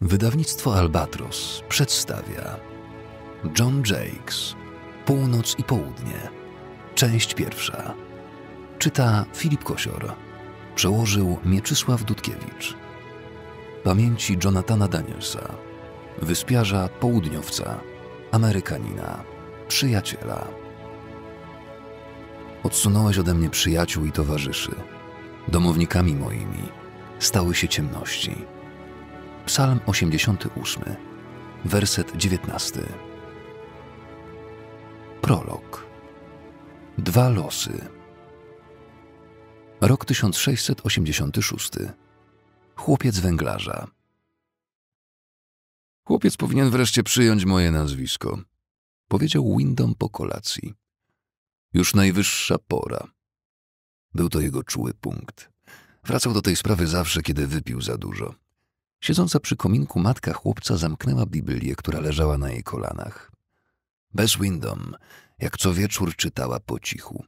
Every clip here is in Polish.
Wydawnictwo Albatros przedstawia John Jakes Północ i Południe Część pierwsza Czyta Filip Kosior Przełożył Mieczysław Dudkiewicz Pamięci Jonathana Danielsa Wyspiarza Południowca Amerykanina Przyjaciela Odsunąłeś ode mnie przyjaciół i towarzyszy domownikami moimi stały się ciemności Psalm 88, werset 19. Prolog. Dwa losy. Rok 1686. Chłopiec węglarza. Chłopiec powinien wreszcie przyjąć moje nazwisko, powiedział Windom po kolacji. Już najwyższa pora. Był to jego czuły punkt. Wracał do tej sprawy zawsze, kiedy wypił za dużo. Siedząca przy kominku matka chłopca zamknęła Biblię, która leżała na jej kolanach. Bez Windom, jak co wieczór czytała po cichu.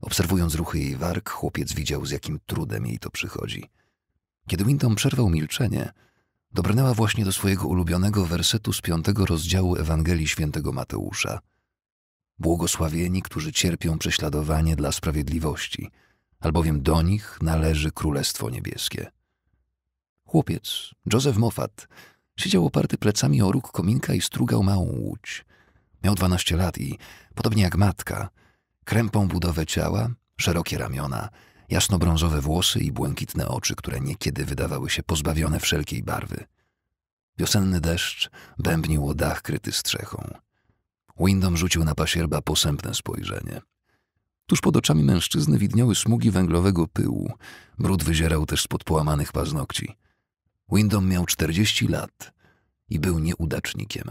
Obserwując ruchy jej warg, chłopiec widział, z jakim trudem jej to przychodzi. Kiedy Windom przerwał milczenie, dobrnęła właśnie do swojego ulubionego wersetu z piątego rozdziału Ewangelii Świętego Mateusza. Błogosławieni, którzy cierpią prześladowanie dla sprawiedliwości, albowiem do nich należy Królestwo Niebieskie. Chłopiec, Joseph Moffat, siedział oparty plecami o róg kominka i strugał małą łódź. Miał 12 lat i, podobnie jak matka, krępą budowę ciała, szerokie ramiona, jasnobrązowe włosy i błękitne oczy, które niekiedy wydawały się pozbawione wszelkiej barwy. Wiosenny deszcz bębnił o dach kryty strzechą. Windom rzucił na pasierba posępne spojrzenie. Tuż pod oczami mężczyzny widniały smugi węglowego pyłu. Brud wyzierał też spod połamanych paznokci. Windom miał 40 lat i był nieudacznikiem.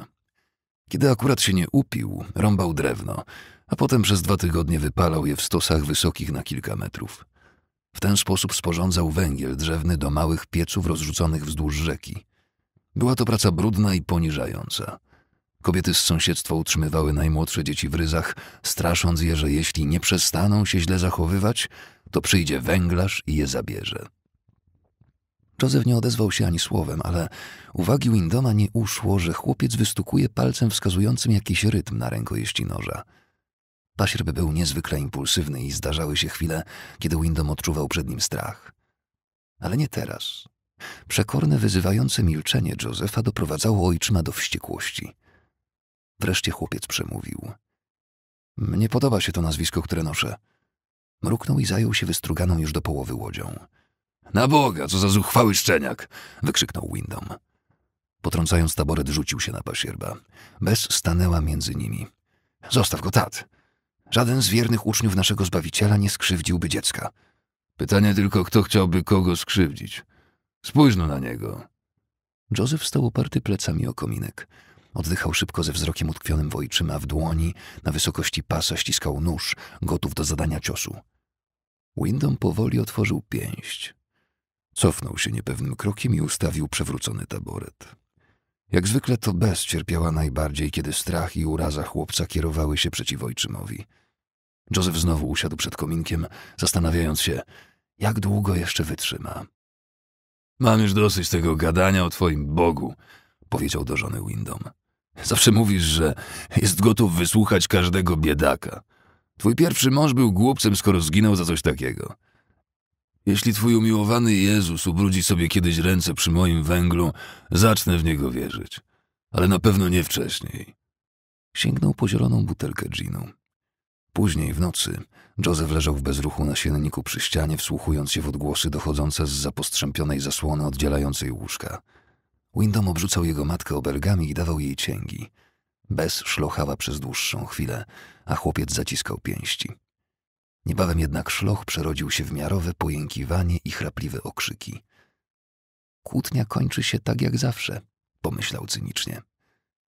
Kiedy akurat się nie upił, rąbał drewno, a potem przez dwa tygodnie wypalał je w stosach wysokich na kilka metrów. W ten sposób sporządzał węgiel drzewny do małych pieców rozrzuconych wzdłuż rzeki. Była to praca brudna i poniżająca. Kobiety z sąsiedztwa utrzymywały najmłodsze dzieci w ryzach, strasząc je, że jeśli nie przestaną się źle zachowywać, to przyjdzie węglarz i je zabierze. Józef nie odezwał się ani słowem, ale uwagi Windoma nie uszło, że chłopiec wystukuje palcem wskazującym jakiś rytm na rękojeści noża. Pasierb był niezwykle impulsywny i zdarzały się chwile, kiedy Windom odczuwał przed nim strach. Ale nie teraz. Przekorne, wyzywające milczenie Józefa doprowadzało ojczyma do wściekłości. Wreszcie chłopiec przemówił. Nie podoba się to nazwisko, które noszę. Mruknął i zajął się wystruganą już do połowy łodzią. Na Boga, co za zuchwały szczeniak! wykrzyknął Windom. Potrącając taboret, rzucił się na pasierba. Bez stanęła między nimi. Zostaw go, tat. Żaden z wiernych uczniów naszego Zbawiciela nie skrzywdziłby dziecka. Pytanie tylko, kto chciałby kogo skrzywdzić. Spójrz no na niego. Józef stał oparty plecami o kominek. Oddychał szybko ze wzrokiem utkwionym w ojczyma w dłoni, na wysokości pasa ściskał nóż, gotów do zadania ciosu. Windom powoli otworzył pięść. Cofnął się niepewnym krokiem i ustawił przewrócony taboret. Jak zwykle to bez cierpiała najbardziej, kiedy strach i uraza chłopca kierowały się przeciw ojczymowi. Józef znowu usiadł przed kominkiem, zastanawiając się, jak długo jeszcze wytrzyma. Mam już dosyć tego gadania o twoim Bogu, powiedział do żony Windom. Zawsze mówisz, że jest gotów wysłuchać każdego biedaka. Twój pierwszy mąż był głupcem, skoro zginął za coś takiego. Jeśli twój umiłowany Jezus ubrudzi sobie kiedyś ręce przy moim węglu, zacznę w niego wierzyć. Ale na pewno nie wcześniej. Sięgnął po zieloną butelkę ginu. Później, w nocy, Joseph leżał w bezruchu na sienniku przy ścianie, wsłuchując się w odgłosy dochodzące z zapostrzępionej zasłony oddzielającej łóżka. Windom obrzucał jego matkę obergami i dawał jej cięgi. Bez szlochała przez dłuższą chwilę, a chłopiec zaciskał pięści. Niebawem jednak szloch przerodził się w miarowe pojękiwanie i chrapliwe okrzyki. Kłótnia kończy się tak jak zawsze, pomyślał cynicznie.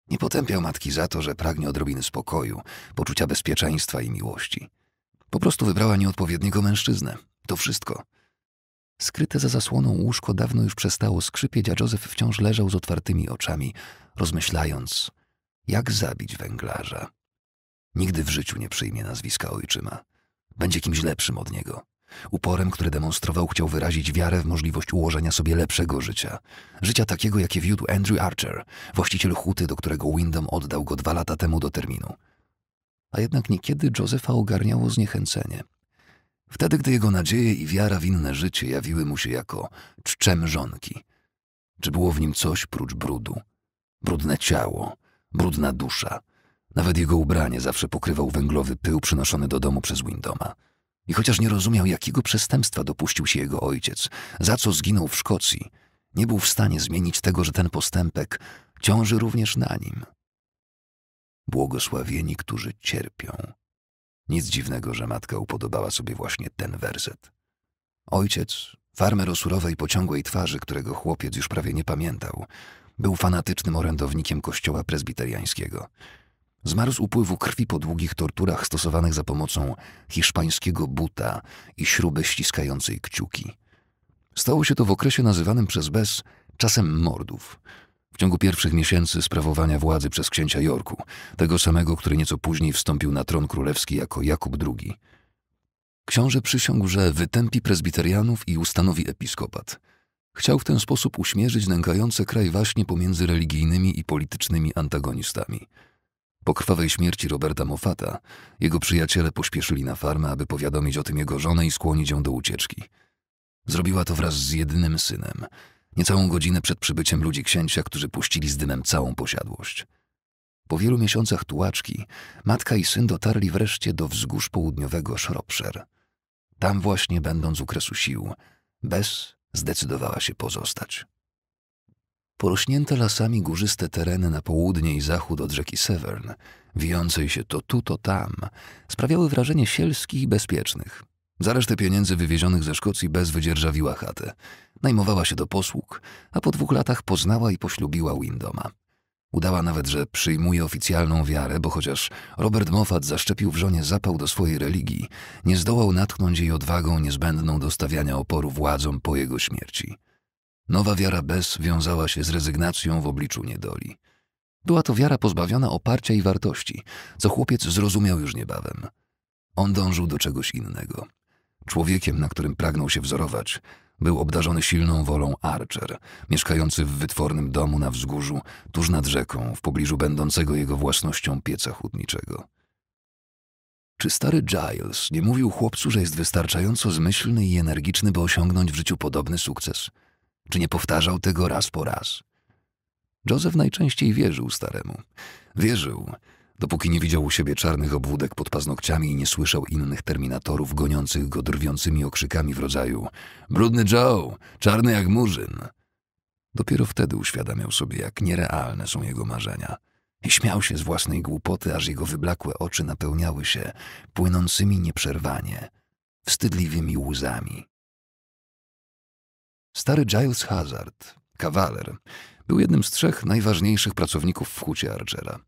Nie potępiał matki za to, że pragnie odrobiny spokoju, poczucia bezpieczeństwa i miłości. Po prostu wybrała nieodpowiedniego mężczyznę. To wszystko. Skryte za zasłoną łóżko dawno już przestało skrzypieć, a Józef wciąż leżał z otwartymi oczami, rozmyślając, jak zabić węglarza. Nigdy w życiu nie przyjmie nazwiska ojczyma. Będzie kimś lepszym od niego. Uporem, który demonstrował, chciał wyrazić wiarę w możliwość ułożenia sobie lepszego życia. Życia takiego, jakie wiódł Andrew Archer, właściciel huty, do którego Wyndham oddał go dwa lata temu do terminu. A jednak niekiedy Josefa ogarniało zniechęcenie. Wtedy, gdy jego nadzieje i wiara w inne życie jawiły mu się jako czczemrzonki. Czy było w nim coś prócz brudu? Brudne ciało, brudna dusza – nawet jego ubranie zawsze pokrywał węglowy pył przynoszony do domu przez Windoma. I chociaż nie rozumiał, jakiego przestępstwa dopuścił się jego ojciec, za co zginął w Szkocji, nie był w stanie zmienić tego, że ten postępek ciąży również na nim. Błogosławieni, którzy cierpią. Nic dziwnego, że matka upodobała sobie właśnie ten werset. Ojciec, farmer o surowej, pociągłej twarzy, którego chłopiec już prawie nie pamiętał, był fanatycznym orędownikiem kościoła prezbiteriańskiego – Zmarł z upływu krwi po długich torturach stosowanych za pomocą hiszpańskiego buta i śruby ściskającej kciuki. Stało się to w okresie nazywanym przez Bez czasem mordów. W ciągu pierwszych miesięcy sprawowania władzy przez księcia Jorku, tego samego, który nieco później wstąpił na tron królewski jako Jakub II. Książę przysiągł, że wytępi prezbiterianów i ustanowi episkopat. Chciał w ten sposób uśmierzyć nękające kraj właśnie pomiędzy religijnymi i politycznymi antagonistami. Po krwawej śmierci Roberta Moffata jego przyjaciele pośpieszyli na farmę, aby powiadomić o tym jego żonę i skłonić ją do ucieczki. Zrobiła to wraz z jedynym synem, niecałą godzinę przed przybyciem ludzi księcia, którzy puścili z dymem całą posiadłość. Po wielu miesiącach tułaczki matka i syn dotarli wreszcie do wzgórz południowego Shropshire. Tam właśnie będąc u kresu sił, bez zdecydowała się pozostać. Porośnięte lasami górzyste tereny na południe i zachód od rzeki Severn, wijącej się to tu, to tam, sprawiały wrażenie sielskich i bezpiecznych. Za resztę pieniędzy wywiezionych ze Szkocji bez wydzierżawiła chatę. Najmowała się do posług, a po dwóch latach poznała i poślubiła Windoma. Udała nawet, że przyjmuje oficjalną wiarę, bo chociaż Robert Moffat zaszczepił w żonie zapał do swojej religii, nie zdołał natknąć jej odwagą niezbędną do stawiania oporu władzom po jego śmierci. Nowa wiara bez wiązała się z rezygnacją w obliczu niedoli. Była to wiara pozbawiona oparcia i wartości, co chłopiec zrozumiał już niebawem. On dążył do czegoś innego. Człowiekiem, na którym pragnął się wzorować, był obdarzony silną wolą Archer, mieszkający w wytwornym domu na wzgórzu, tuż nad rzeką, w pobliżu będącego jego własnością pieca hutniczego. Czy stary Giles nie mówił chłopcu, że jest wystarczająco zmyślny i energiczny, by osiągnąć w życiu podobny sukces? – czy nie powtarzał tego raz po raz? Joseph najczęściej wierzył staremu. Wierzył, dopóki nie widział u siebie czarnych obwódek pod paznokciami i nie słyszał innych terminatorów goniących go drwiącymi okrzykami w rodzaju Brudny Joe, czarny jak murzyn. Dopiero wtedy uświadamiał sobie, jak nierealne są jego marzenia. I śmiał się z własnej głupoty, aż jego wyblakłe oczy napełniały się płynącymi nieprzerwanie, wstydliwymi łzami. Stary Giles Hazard, kawaler, był jednym z trzech najważniejszych pracowników w hucie Archera.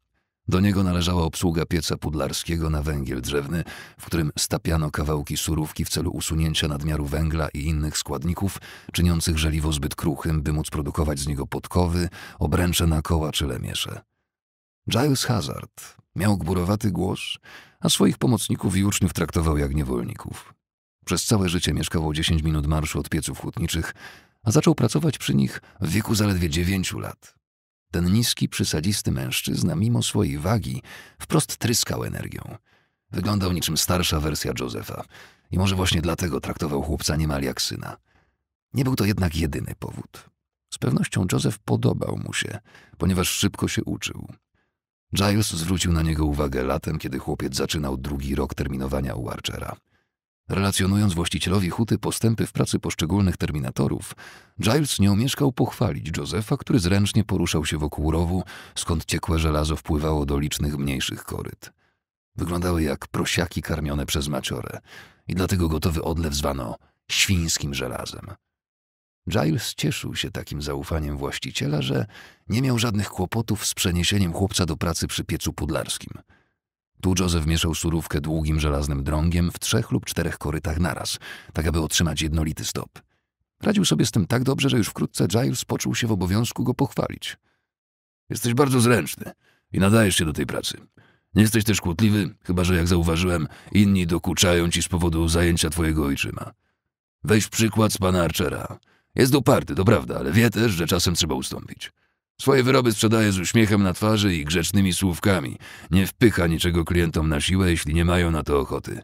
Do niego należała obsługa pieca pudlarskiego na węgiel drzewny, w którym stapiano kawałki surówki w celu usunięcia nadmiaru węgla i innych składników, czyniących żeliwo zbyt kruchym, by móc produkować z niego podkowy, obręcze na koła czy lemiesze. Giles Hazard miał gburowaty głos, a swoich pomocników i uczniów traktował jak niewolników. Przez całe życie o 10 minut marszu od pieców hutniczych, a zaczął pracować przy nich w wieku zaledwie 9 lat. Ten niski, przysadzisty mężczyzna, mimo swojej wagi, wprost tryskał energią. Wyglądał niczym starsza wersja Józefa i może właśnie dlatego traktował chłopca niemal jak syna. Nie był to jednak jedyny powód. Z pewnością Józef podobał mu się, ponieważ szybko się uczył. Giles zwrócił na niego uwagę latem, kiedy chłopiec zaczynał drugi rok terminowania u Archera. Relacjonując właścicielowi huty postępy w pracy poszczególnych terminatorów, Giles nie omieszkał pochwalić Josefa, który zręcznie poruszał się wokół rowu, skąd ciekłe żelazo wpływało do licznych mniejszych koryt. Wyglądały jak prosiaki karmione przez maciorę i dlatego gotowy odlew zwano świńskim żelazem. Giles cieszył się takim zaufaniem właściciela, że nie miał żadnych kłopotów z przeniesieniem chłopca do pracy przy piecu pudlarskim – tu Józef mieszał surówkę długim żelaznym drągiem w trzech lub czterech korytach naraz, tak aby otrzymać jednolity stop. Radził sobie z tym tak dobrze, że już wkrótce Giles poczuł się w obowiązku go pochwalić. Jesteś bardzo zręczny i nadajesz się do tej pracy. Nie jesteś też kłótliwy, chyba że, jak zauważyłem, inni dokuczają ci z powodu zajęcia twojego ojczyma. Weź przykład z pana Archera. Jest uparty, to prawda, ale wie też, że czasem trzeba ustąpić. Swoje wyroby sprzedaje z uśmiechem na twarzy i grzecznymi słówkami. Nie wpycha niczego klientom na siłę, jeśli nie mają na to ochoty.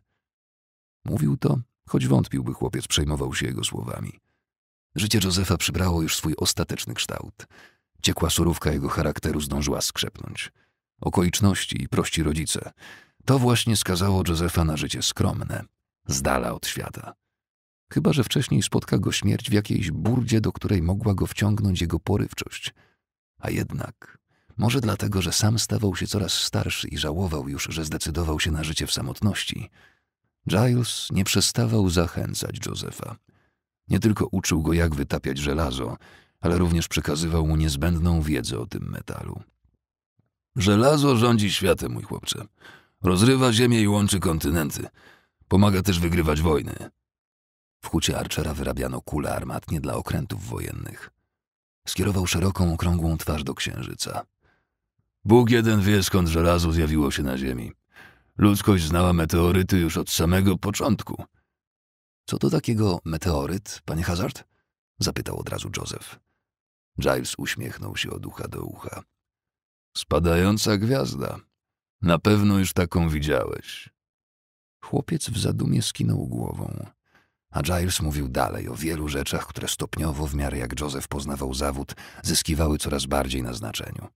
Mówił to, choć wątpiłby chłopiec przejmował się jego słowami. Życie Józefa przybrało już swój ostateczny kształt. Ciekła surówka jego charakteru zdążyła skrzepnąć. Okoliczności i prości rodzice. To właśnie skazało Józefa na życie skromne, z dala od świata. Chyba, że wcześniej spotka go śmierć w jakiejś burdzie, do której mogła go wciągnąć jego porywczość – a jednak, może dlatego, że sam stawał się coraz starszy i żałował już, że zdecydował się na życie w samotności, Giles nie przestawał zachęcać Josefa. Nie tylko uczył go, jak wytapiać żelazo, ale również przekazywał mu niezbędną wiedzę o tym metalu. Żelazo rządzi światem, mój chłopcze. Rozrywa ziemię i łączy kontynenty. Pomaga też wygrywać wojny. W hucie Archera wyrabiano kule armatnie dla okrętów wojennych. Skierował szeroką, okrągłą twarz do księżyca. Bóg jeden wie, skąd żelazo zjawiło się na ziemi. Ludzkość znała meteoryty już od samego początku. Co to takiego meteoryt, panie Hazard? Zapytał od razu Joseph. Giles uśmiechnął się od ucha do ucha. Spadająca gwiazda. Na pewno już taką widziałeś. Chłopiec w zadumie skinął głową. A Giles mówił dalej o wielu rzeczach, które stopniowo, w miarę jak Joseph poznawał zawód, zyskiwały coraz bardziej na znaczeniu.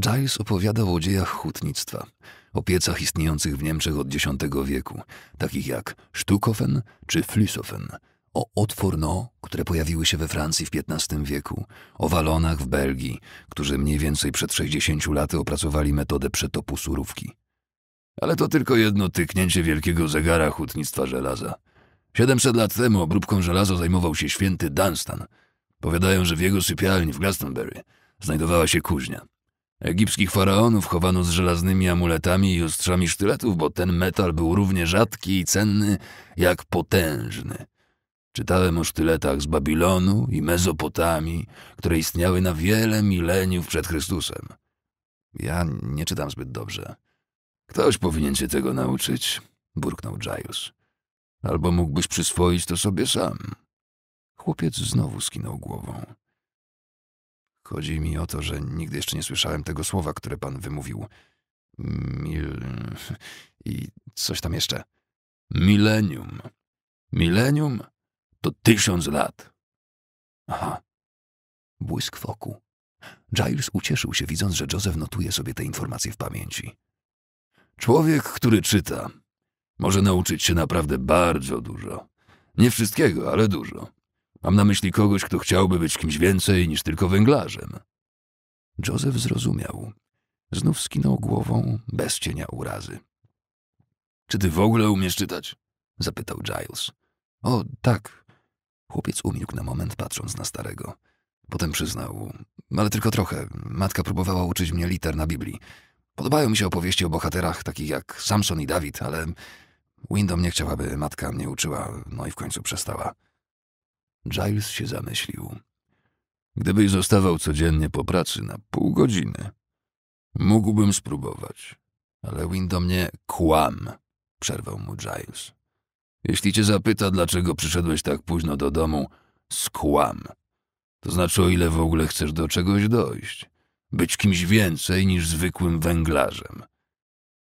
Giles opowiadał o dziejach hutnictwa, o piecach istniejących w Niemczech od X wieku, takich jak Stukofen czy Flisofen, o Otworno, które pojawiły się we Francji w XV wieku, o Walonach w Belgii, którzy mniej więcej przed 60 laty opracowali metodę przetopu surówki. Ale to tylko jedno tyknięcie wielkiego zegara hutnictwa żelaza – Siedemset lat temu obróbką żelaza zajmował się święty Dunstan. Powiadają, że w jego sypialni w Glastonbury znajdowała się kuźnia. Egipskich faraonów chowano z żelaznymi amuletami i ostrzami sztyletów, bo ten metal był równie rzadki i cenny jak potężny. Czytałem o sztyletach z Babilonu i Mezopotamii, które istniały na wiele mileniów przed Chrystusem. Ja nie czytam zbyt dobrze. Ktoś powinien cię tego nauczyć, burknął Jaius. Albo mógłbyś przyswoić to sobie sam. Chłopiec znowu skinął głową. Chodzi mi o to, że nigdy jeszcze nie słyszałem tego słowa, które pan wymówił. Mil... i coś tam jeszcze. Milenium. Milenium to tysiąc lat. Aha. Błysk w oku. Giles ucieszył się, widząc, że Joseph notuje sobie te informacje w pamięci. Człowiek, który czyta, może nauczyć się naprawdę bardzo dużo. Nie wszystkiego, ale dużo. Mam na myśli kogoś, kto chciałby być kimś więcej niż tylko węglarzem. Joseph zrozumiał. Znów skinął głową bez cienia urazy. Czy ty w ogóle umiesz czytać? zapytał Giles. O, tak. Chłopiec umilkł na moment, patrząc na starego. Potem przyznał, ale tylko trochę. Matka próbowała uczyć mnie liter na Biblii. Podobają mi się opowieści o bohaterach takich jak Samson i Dawid, ale Windom nie chciał, aby matka mnie uczyła, no i w końcu przestała. Giles się zamyślił. Gdybyś zostawał codziennie po pracy na pół godziny, mógłbym spróbować. Ale Windom nie kłam, przerwał mu Giles. Jeśli cię zapyta, dlaczego przyszedłeś tak późno do domu, skłam. To znaczy, o ile w ogóle chcesz do czegoś dojść. Być kimś więcej niż zwykłym węglarzem.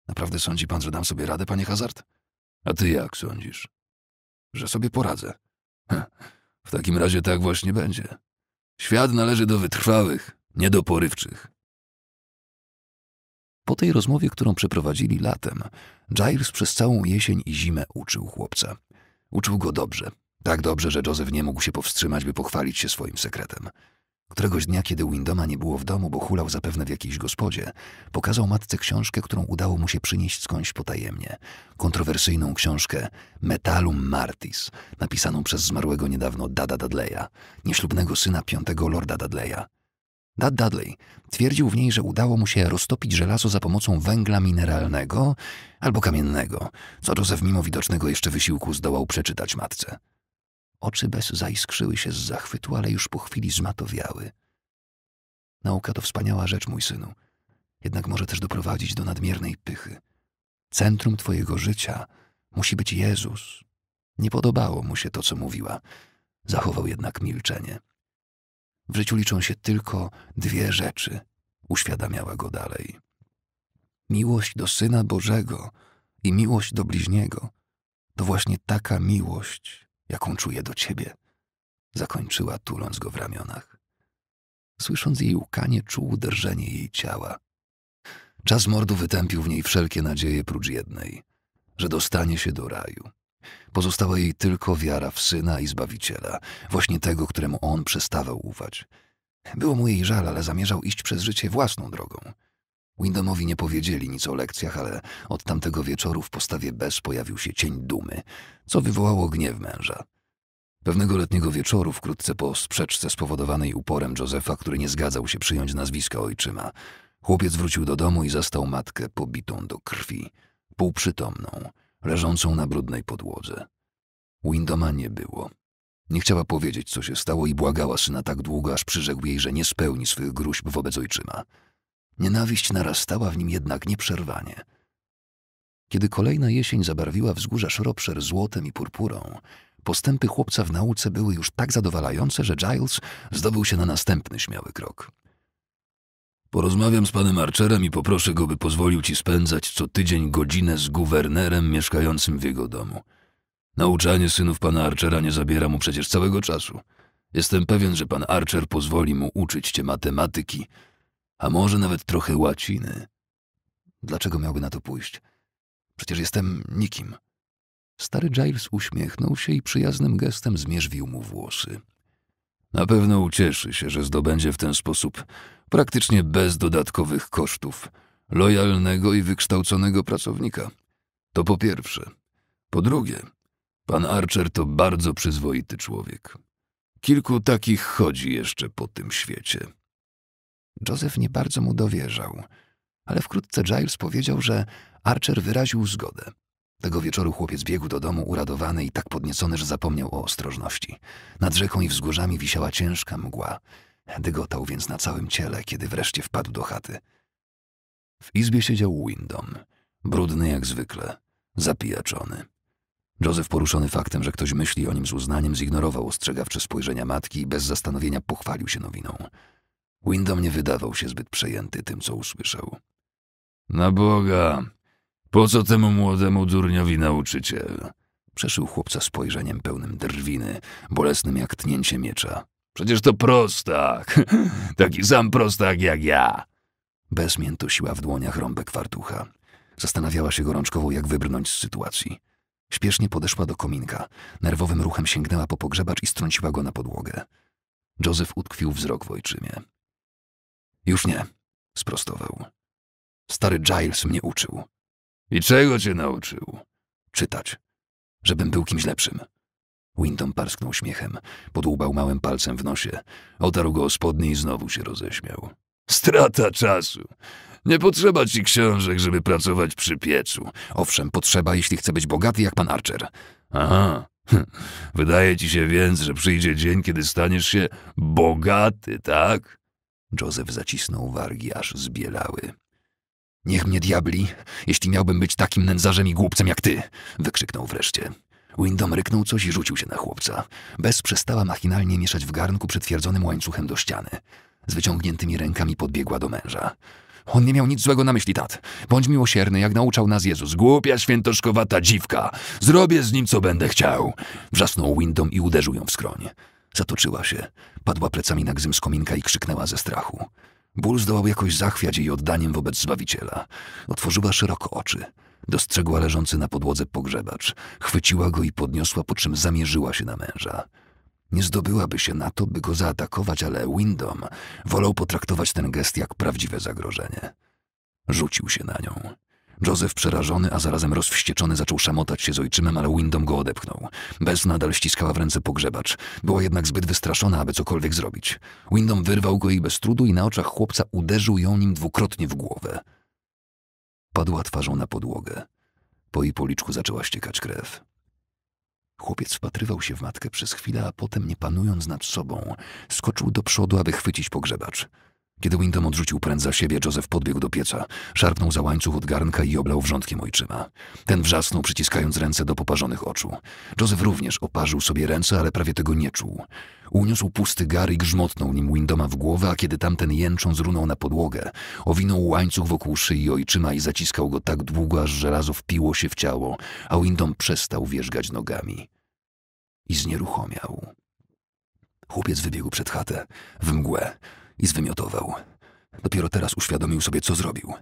Naprawdę sądzi pan, że dam sobie radę, panie Hazard? A ty jak sądzisz? Że sobie poradzę. W takim razie tak właśnie będzie. Świat należy do wytrwałych, nie do porywczych. Po tej rozmowie, którą przeprowadzili latem, Giles przez całą jesień i zimę uczył chłopca. Uczył go dobrze. Tak dobrze, że Joseph nie mógł się powstrzymać, by pochwalić się swoim sekretem. Któregoś dnia, kiedy Windoma nie było w domu, bo hulał zapewne w jakiejś gospodzie, pokazał matce książkę, którą udało mu się przynieść skądś potajemnie. Kontrowersyjną książkę Metalum Martis, napisaną przez zmarłego niedawno Dada Dudleya, nieślubnego syna piątego lorda Dudleya. Dad Dudley twierdził w niej, że udało mu się roztopić żelazo za pomocą węgla mineralnego albo kamiennego, co Joseph mimo widocznego jeszcze wysiłku zdołał przeczytać matce. Oczy bez zaiskrzyły się z zachwytu, ale już po chwili zmatowiały. Nauka to wspaniała rzecz, mój synu, jednak może też doprowadzić do nadmiernej pychy. Centrum twojego życia musi być Jezus. Nie podobało mu się to, co mówiła. Zachował jednak milczenie. W życiu liczą się tylko dwie rzeczy, uświadamiała go dalej. Miłość do Syna Bożego i miłość do bliźniego to właśnie taka miłość, jaką czuję do ciebie, zakończyła tuląc go w ramionach. Słysząc jej łkanie, czuł uderzenie jej ciała. Czas mordu wytępił w niej wszelkie nadzieje prócz jednej, że dostanie się do raju. Pozostała jej tylko wiara w syna i zbawiciela, właśnie tego, któremu on przestawał ufać. Było mu jej żal, ale zamierzał iść przez życie własną drogą. Windomowi nie powiedzieli nic o lekcjach, ale od tamtego wieczoru w postawie bez pojawił się cień dumy, co wywołało gniew męża. Pewnego letniego wieczoru, wkrótce po sprzeczce spowodowanej uporem Józefa, który nie zgadzał się przyjąć nazwiska ojczyma, chłopiec wrócił do domu i zastał matkę pobitą do krwi, półprzytomną, leżącą na brudnej podłodze. Windoma nie było. Nie chciała powiedzieć, co się stało i błagała syna tak długo, aż przyrzekł jej, że nie spełni swych gruźb wobec ojczyma. Nienawiść narastała w nim jednak nieprzerwanie. Kiedy kolejna jesień zabarwiła wzgórza Shropshire złotem i purpurą, postępy chłopca w nauce były już tak zadowalające, że Giles zdobył się na następny śmiały krok. Porozmawiam z panem Archerem i poproszę go, by pozwolił ci spędzać co tydzień godzinę z guwernerem mieszkającym w jego domu. Nauczanie synów pana Archera nie zabiera mu przecież całego czasu. Jestem pewien, że pan Archer pozwoli mu uczyć cię matematyki, a może nawet trochę łaciny. Dlaczego miałby na to pójść? Przecież jestem nikim. Stary Giles uśmiechnął się i przyjaznym gestem zmierzwił mu włosy. Na pewno ucieszy się, że zdobędzie w ten sposób, praktycznie bez dodatkowych kosztów, lojalnego i wykształconego pracownika. To po pierwsze. Po drugie, pan Archer to bardzo przyzwoity człowiek. Kilku takich chodzi jeszcze po tym świecie. Joseph nie bardzo mu dowierzał, ale wkrótce Giles powiedział, że Archer wyraził zgodę. Tego wieczoru chłopiec biegł do domu uradowany i tak podniecony, że zapomniał o ostrożności. Nad rzeką i wzgórzami wisiała ciężka mgła. Dygotał więc na całym ciele, kiedy wreszcie wpadł do chaty. W izbie siedział Windom, brudny jak zwykle, zapijaczony. Józef, poruszony faktem, że ktoś myśli o nim z uznaniem, zignorował ostrzegawcze spojrzenia matki i bez zastanowienia pochwalił się nowiną. Windom nie wydawał się zbyt przejęty tym, co usłyszał. Na Boga! Po co temu młodemu durniowi nauczyciel? Przeszył chłopca spojrzeniem pełnym drwiny, bolesnym jak tnięcie miecza. Przecież to prostak! Taki sam prostak jak ja! Bez siła w dłoniach rąbek fartucha. Zastanawiała się gorączkowo, jak wybrnąć z sytuacji. Śpiesznie podeszła do kominka. Nerwowym ruchem sięgnęła po pogrzebacz i strąciła go na podłogę. Józef utkwił wzrok w ojczymie. Już nie, sprostował. Stary Giles mnie uczył. I czego cię nauczył? Czytać. Żebym był kimś lepszym. Winton parsknął śmiechem, podłubał małym palcem w nosie, otarł go o spodnie i znowu się roześmiał. Strata czasu. Nie potrzeba ci książek, żeby pracować przy piecu. Owszem, potrzeba, jeśli chce być bogaty jak pan Archer. Aha. Hm. Wydaje ci się więc, że przyjdzie dzień, kiedy staniesz się bogaty, tak? Joseph zacisnął wargi, aż zbielały. Niech mnie diabli, jeśli miałbym być takim nędzarzem i głupcem jak ty! wykrzyknął wreszcie. Windom ryknął coś i rzucił się na chłopca. Bez przestała machinalnie mieszać w garnku przytwierdzonym łańcuchem do ściany. Z wyciągniętymi rękami podbiegła do męża. On nie miał nic złego na myśli, tat. Bądź miłosierny, jak nauczał nas Jezus. Głupia, świętoszkowata dziwka. Zrobię z nim, co będę chciał. Wrzasnął Windom i uderzył ją w skroń. Zatoczyła się, padła plecami na gzym kominka i krzyknęła ze strachu. Ból zdołał jakoś zachwiać jej oddaniem wobec Zbawiciela. Otworzyła szeroko oczy. Dostrzegła leżący na podłodze pogrzebacz. Chwyciła go i podniosła, po czym zamierzyła się na męża. Nie zdobyłaby się na to, by go zaatakować, ale Windom wolał potraktować ten gest jak prawdziwe zagrożenie. Rzucił się na nią. Joseph przerażony, a zarazem rozwścieczony zaczął szamotać się z ojczymem, ale Windom go odepchnął. Bez nadal ściskała w ręce pogrzebacz. Była jednak zbyt wystraszona, aby cokolwiek zrobić. Windom wyrwał go jej bez trudu i na oczach chłopca uderzył ją nim dwukrotnie w głowę. Padła twarzą na podłogę. Po jej policzku zaczęła ściekać krew. Chłopiec wpatrywał się w matkę przez chwilę, a potem, nie panując nad sobą, skoczył do przodu, aby chwycić pogrzebacz. Kiedy Windom odrzucił pręt za siebie, Joseph podbiegł do pieca, szarpnął za łańcuch od garnka i oblał wrzątkiem ojczyma. Ten wrzasnął, przyciskając ręce do poparzonych oczu. Joseph również oparzył sobie ręce, ale prawie tego nie czuł. Uniósł pusty gar i grzmotnął nim Windoma w głowę, a kiedy tamten jęczą zrunął na podłogę, owinął łańcuch wokół szyi ojczyma i zaciskał go tak długo, aż żelazo wpiło się w ciało, a Windom przestał wierzgać nogami. I znieruchomiał. Chłopiec wybiegł przed chatę, w mgłę, i zwymiotował. Dopiero teraz uświadomił sobie, co zrobił.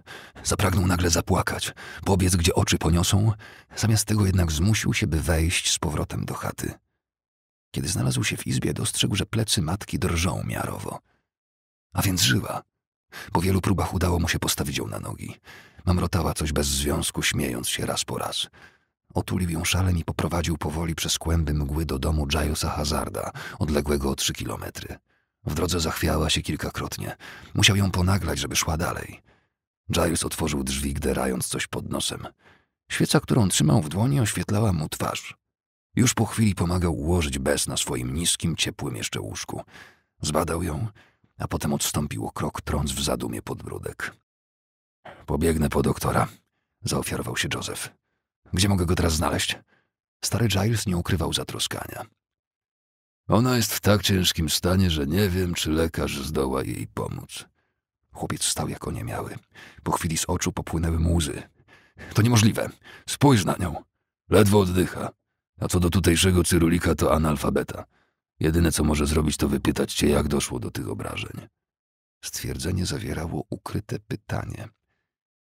Zapragnął nagle zapłakać, pobiec, gdzie oczy poniosą, zamiast tego jednak zmusił się, by wejść z powrotem do chaty. Kiedy znalazł się w izbie, dostrzegł, że plecy matki drżą miarowo. A więc żyła. Po wielu próbach udało mu się postawić ją na nogi. Mamrotała coś bez związku, śmiejąc się raz po raz. Otulił ją szalem i poprowadził powoli przez kłęby mgły do domu Jaiosa Hazarda, odległego o trzy kilometry. W drodze zachwiała się kilkakrotnie. Musiał ją ponaglać, żeby szła dalej. Giles otworzył drzwi, gderając coś pod nosem. Świeca, którą trzymał w dłoni, oświetlała mu twarz. Już po chwili pomagał ułożyć bez na swoim niskim, ciepłym jeszcze łóżku. Zbadał ją, a potem odstąpił o krok, trąc w zadumie podbródek. Pobiegnę po doktora, zaofiarował się Joseph. Gdzie mogę go teraz znaleźć? Stary Giles nie ukrywał zatroskania. Ona jest w tak ciężkim stanie, że nie wiem, czy lekarz zdoła jej pomóc. Chłopiec stał jak oniemiały. Po chwili z oczu popłynęły mu łzy. To niemożliwe. Spójrz na nią. Ledwo oddycha. A co do tutejszego cyrulika, to analfabeta. Jedyne, co może zrobić, to wypytać cię, jak doszło do tych obrażeń. Stwierdzenie zawierało ukryte pytanie.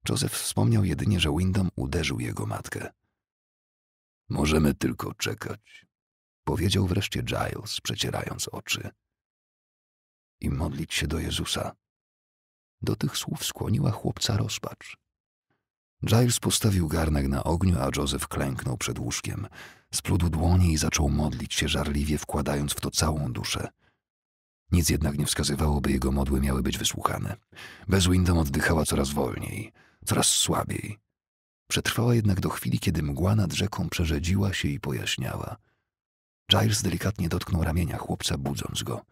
Józef wspomniał jedynie, że Windom uderzył jego matkę. Możemy tylko czekać powiedział wreszcie Giles, przecierając oczy. I modlić się do Jezusa. Do tych słów skłoniła chłopca rozpacz. Giles postawił garnek na ogniu, a Joseph klęknął przed łóżkiem. Splódł dłonie i zaczął modlić się żarliwie, wkładając w to całą duszę. Nic jednak nie wskazywało, by jego modły miały być wysłuchane. Bezwindom oddychała coraz wolniej, coraz słabiej. Przetrwała jednak do chwili, kiedy mgła nad rzeką przerzedziła się i pojaśniała – Giles delikatnie dotknął ramienia chłopca, budząc go.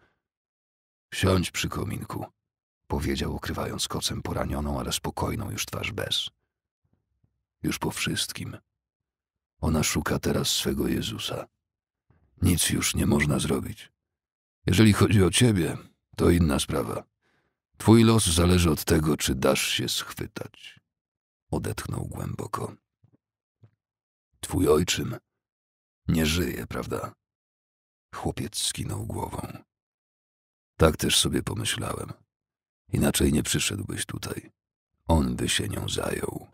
Siądź przy kominku, powiedział, ukrywając kocem poranioną, ale spokojną już twarz bez. Już po wszystkim. Ona szuka teraz swego Jezusa. Nic już nie można zrobić. Jeżeli chodzi o ciebie, to inna sprawa. Twój los zależy od tego, czy dasz się schwytać. Odetchnął głęboko. Twój ojczym nie żyje, prawda? Chłopiec skinął głową. Tak też sobie pomyślałem. Inaczej nie przyszedłbyś tutaj. On by się nią zajął.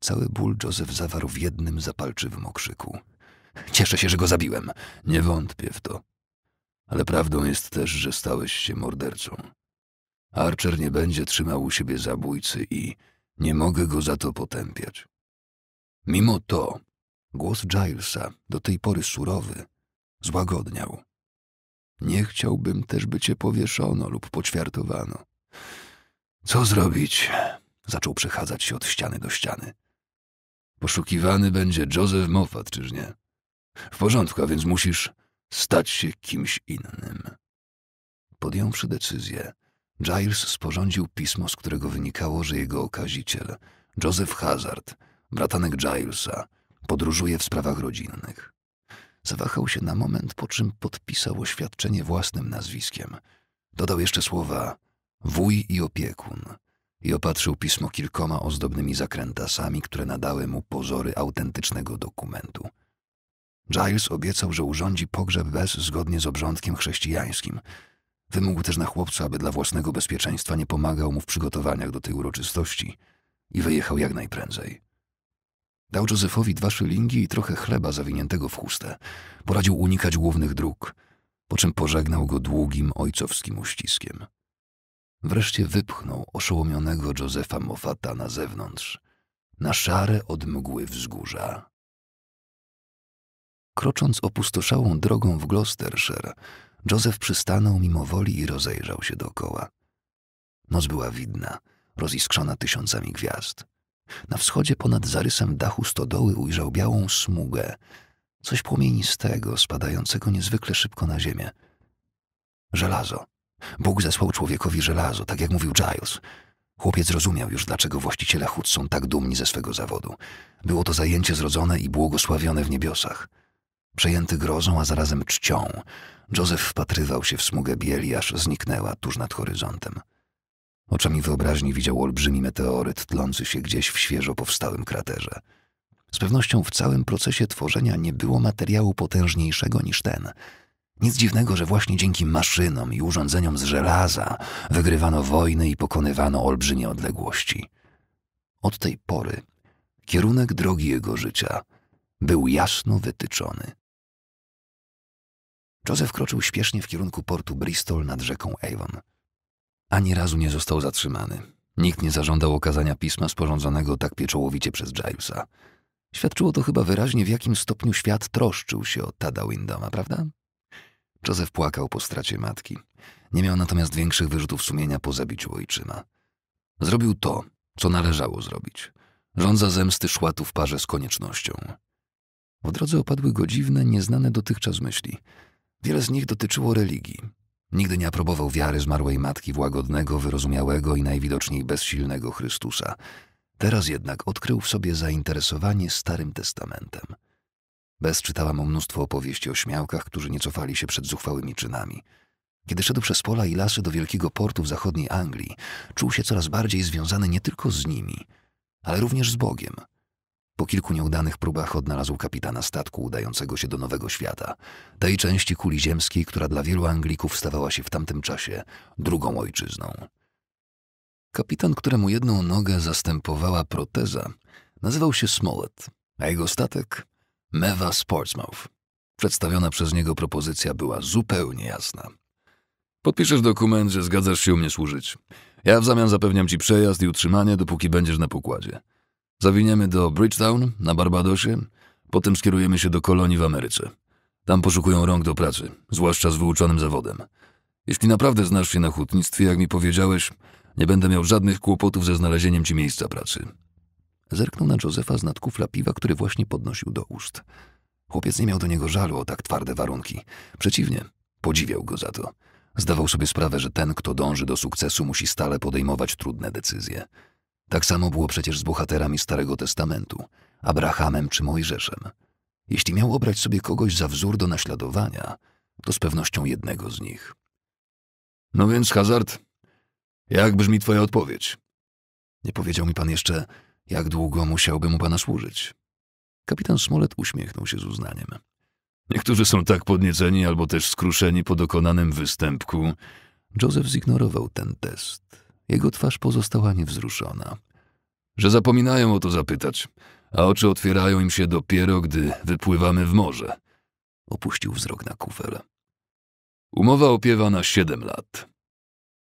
Cały ból Joseph zawarł w jednym zapalczywym okrzyku. Cieszę się, że go zabiłem. Nie wątpię w to. Ale prawdą jest też, że stałeś się mordercą. Archer nie będzie trzymał u siebie zabójcy i nie mogę go za to potępiać. Mimo to, głos Gilesa, do tej pory surowy, złagodniał. Nie chciałbym też, by cię powieszono lub poćwiartowano. Co zrobić? Zaczął przechadzać się od ściany do ściany. Poszukiwany będzie Joseph Moffat, czyż nie? W porządku, a więc musisz stać się kimś innym. Podjąwszy decyzję, Giles sporządził pismo, z którego wynikało, że jego okaziciel, Joseph Hazard, bratanek Gilesa, podróżuje w sprawach rodzinnych. Zawahał się na moment, po czym podpisał oświadczenie własnym nazwiskiem. Dodał jeszcze słowa wuj i opiekun i opatrzył pismo kilkoma ozdobnymi zakrętasami, które nadały mu pozory autentycznego dokumentu. Giles obiecał, że urządzi pogrzeb bez zgodnie z obrządkiem chrześcijańskim. Wymógł też na chłopca, aby dla własnego bezpieczeństwa nie pomagał mu w przygotowaniach do tej uroczystości i wyjechał jak najprędzej. Dał Józefowi dwa szylingi i trochę chleba zawiniętego w chustę. Poradził unikać głównych dróg, po czym pożegnał go długim ojcowskim uściskiem. Wreszcie wypchnął oszołomionego Józefa Mofata na zewnątrz, na szare od mgły wzgórza. Krocząc opustoszałą drogą w Gloucestershire, Józef przystanął mimo woli i rozejrzał się dookoła. Noc była widna, roziskrzona tysiącami gwiazd. Na wschodzie ponad zarysem dachu stodoły ujrzał białą smugę, coś płomienistego, spadającego niezwykle szybko na ziemię. Żelazo. Bóg zesłał człowiekowi żelazo, tak jak mówił Giles. Chłopiec rozumiał już, dlaczego właściciele hut są tak dumni ze swego zawodu. Było to zajęcie zrodzone i błogosławione w niebiosach. Przejęty grozą, a zarazem czcią, Józef wpatrywał się w smugę bieli, aż zniknęła tuż nad horyzontem. Oczami wyobraźni widział olbrzymi meteoryt tlący się gdzieś w świeżo powstałym kraterze. Z pewnością w całym procesie tworzenia nie było materiału potężniejszego niż ten. Nic dziwnego, że właśnie dzięki maszynom i urządzeniom z żelaza wygrywano wojny i pokonywano olbrzymie odległości. Od tej pory kierunek drogi jego życia był jasno wytyczony. Joseph kroczył śpiesznie w kierunku portu Bristol nad rzeką Avon – ani razu nie został zatrzymany. Nikt nie zażądał okazania pisma sporządzonego tak pieczołowicie przez Gilesa. Świadczyło to chyba wyraźnie, w jakim stopniu świat troszczył się o Tada Windoma, prawda? Joseph płakał po stracie matki. Nie miał natomiast większych wyrzutów sumienia po zabiciu ojczyma. Zrobił to, co należało zrobić. Rządza zemsty szła tu w parze z koniecznością. W drodze opadły go dziwne, nieznane dotychczas myśli. Wiele z nich dotyczyło religii, Nigdy nie aprobował wiary zmarłej matki w łagodnego, wyrozumiałego i najwidoczniej bezsilnego Chrystusa. Teraz jednak odkrył w sobie zainteresowanie Starym Testamentem. Bez czytała mu mnóstwo opowieści o śmiałkach, którzy nie cofali się przed zuchwałymi czynami. Kiedy szedł przez pola i lasy do wielkiego portu w zachodniej Anglii, czuł się coraz bardziej związany nie tylko z nimi, ale również z Bogiem – po kilku nieudanych próbach odnalazł kapitana statku udającego się do Nowego Świata, tej części kuli ziemskiej, która dla wielu Anglików stawała się w tamtym czasie drugą ojczyzną. Kapitan, któremu jedną nogę zastępowała proteza, nazywał się Smollett, a jego statek Meva Sportsmouth. Przedstawiona przez niego propozycja była zupełnie jasna. Podpiszesz dokument, że zgadzasz się u mnie służyć. Ja w zamian zapewniam ci przejazd i utrzymanie, dopóki będziesz na pokładzie. Zawiniemy do Bridgetown na Barbadosie, potem skierujemy się do kolonii w Ameryce. Tam poszukują rąk do pracy, zwłaszcza z wyuczonym zawodem. Jeśli naprawdę znasz się na hutnictwie, jak mi powiedziałeś, nie będę miał żadnych kłopotów ze znalezieniem ci miejsca pracy. Zerknął na Josefa z nadkufla piwa, który właśnie podnosił do ust. Chłopiec nie miał do niego żalu o tak twarde warunki. Przeciwnie, podziwiał go za to. Zdawał sobie sprawę, że ten, kto dąży do sukcesu, musi stale podejmować trudne decyzje. Tak samo było przecież z bohaterami Starego Testamentu, Abrahamem czy Mojżeszem. Jeśli miał obrać sobie kogoś za wzór do naśladowania, to z pewnością jednego z nich. No więc, Hazard, jak brzmi twoja odpowiedź? Nie powiedział mi pan jeszcze, jak długo musiałbym u pana służyć. Kapitan Smollet uśmiechnął się z uznaniem. Niektórzy są tak podnieceni albo też skruszeni po dokonanym występku. Joseph zignorował ten test. Jego twarz pozostała niewzruszona. Że zapominają o to zapytać, a oczy otwierają im się dopiero, gdy wypływamy w morze. Opuścił wzrok na kufel. Umowa opiewa na siedem lat.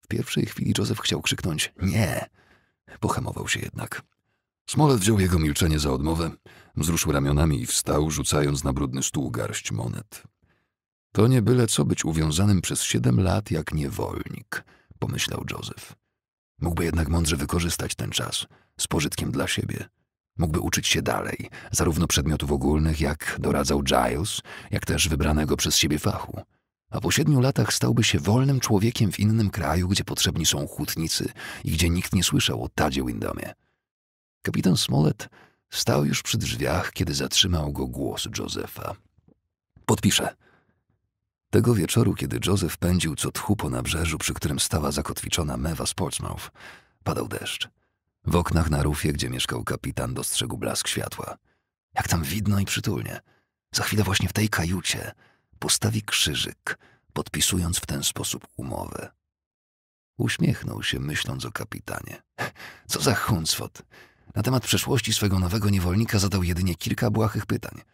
W pierwszej chwili Józef chciał krzyknąć nie. Pohamował się jednak. Smolet wziął jego milczenie za odmowę, wzruszył ramionami i wstał, rzucając na brudny stół garść monet. To nie byle co być uwiązanym przez siedem lat jak niewolnik, pomyślał Józef. Mógłby jednak mądrze wykorzystać ten czas, z pożytkiem dla siebie. Mógłby uczyć się dalej, zarówno przedmiotów ogólnych, jak doradzał Giles, jak też wybranego przez siebie fachu. A po siedmiu latach stałby się wolnym człowiekiem w innym kraju, gdzie potrzebni są hutnicy i gdzie nikt nie słyszał o Tadzie Windomie. Kapitan Smollett stał już przy drzwiach, kiedy zatrzymał go głos Josefa. Podpiszę, tego wieczoru, kiedy Joseph pędził co tchu po nabrzeżu, przy którym stała zakotwiczona mewa z Portsmouth, padał deszcz. W oknach na rufie, gdzie mieszkał kapitan, dostrzegł blask światła. Jak tam widno i przytulnie. Za chwilę właśnie w tej kajucie postawi krzyżyk, podpisując w ten sposób umowę. Uśmiechnął się, myśląc o kapitanie. Co za huncwot! Na temat przeszłości swego nowego niewolnika zadał jedynie kilka błahych pytań –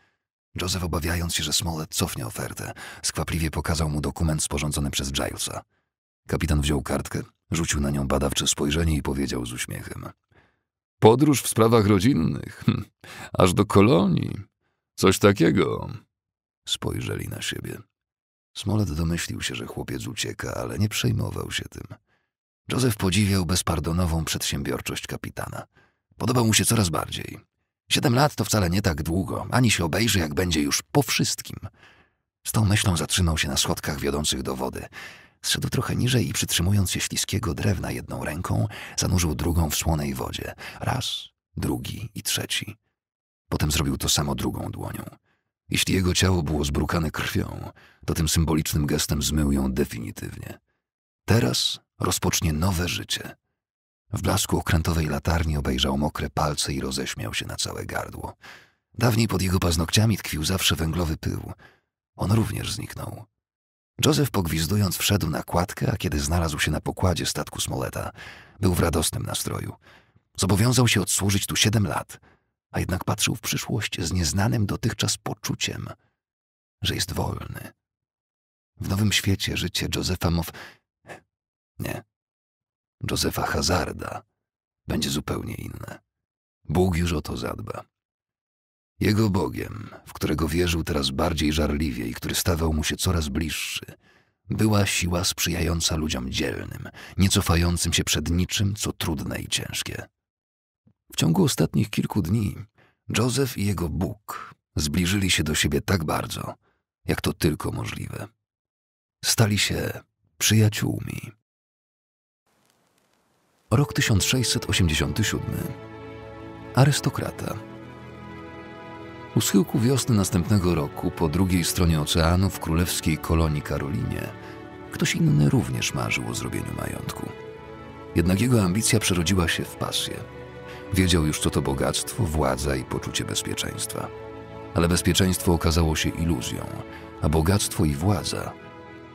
Joseph, obawiając się, że Smollett cofnie ofertę, skwapliwie pokazał mu dokument sporządzony przez Gilesa. Kapitan wziął kartkę, rzucił na nią badawcze spojrzenie i powiedział z uśmiechem. Podróż w sprawach rodzinnych, hm, aż do kolonii. Coś takiego. Spojrzeli na siebie. Smollet domyślił się, że chłopiec ucieka, ale nie przejmował się tym. Józef podziwiał bezpardonową przedsiębiorczość kapitana. Podobał mu się coraz bardziej. Siedem lat to wcale nie tak długo, ani się obejrzy, jak będzie już po wszystkim. Z tą myślą zatrzymał się na schodkach wiodących do wody. Zszedł trochę niżej i przytrzymując się śliskiego drewna jedną ręką, zanurzył drugą w słonej wodzie. Raz, drugi i trzeci. Potem zrobił to samo drugą dłonią. Jeśli jego ciało było zbrukane krwią, to tym symbolicznym gestem zmył ją definitywnie. Teraz rozpocznie nowe życie – w blasku okrętowej latarni obejrzał mokre palce i roześmiał się na całe gardło. Dawniej pod jego paznokciami tkwił zawsze węglowy pył. On również zniknął. Józef pogwizdując wszedł na kładkę, a kiedy znalazł się na pokładzie statku Smoleta, był w radosnym nastroju. Zobowiązał się odsłużyć tu siedem lat, a jednak patrzył w przyszłość z nieznanym dotychczas poczuciem, że jest wolny. W nowym świecie życie Józefa Mow... Nie, Josefa Hazarda, będzie zupełnie inne. Bóg już o to zadba. Jego Bogiem, w którego wierzył teraz bardziej żarliwie i który stawał mu się coraz bliższy, była siła sprzyjająca ludziom dzielnym, niecofającym się przed niczym, co trudne i ciężkie. W ciągu ostatnich kilku dni Józef i jego Bóg zbliżyli się do siebie tak bardzo, jak to tylko możliwe. Stali się przyjaciółmi. Rok 1687. Arystokrata. U schyłku wiosny następnego roku, po drugiej stronie oceanu, w królewskiej kolonii Karolinie, ktoś inny również marzył o zrobieniu majątku. Jednak jego ambicja przerodziła się w pasję. Wiedział już, co to bogactwo, władza i poczucie bezpieczeństwa. Ale bezpieczeństwo okazało się iluzją, a bogactwo i władza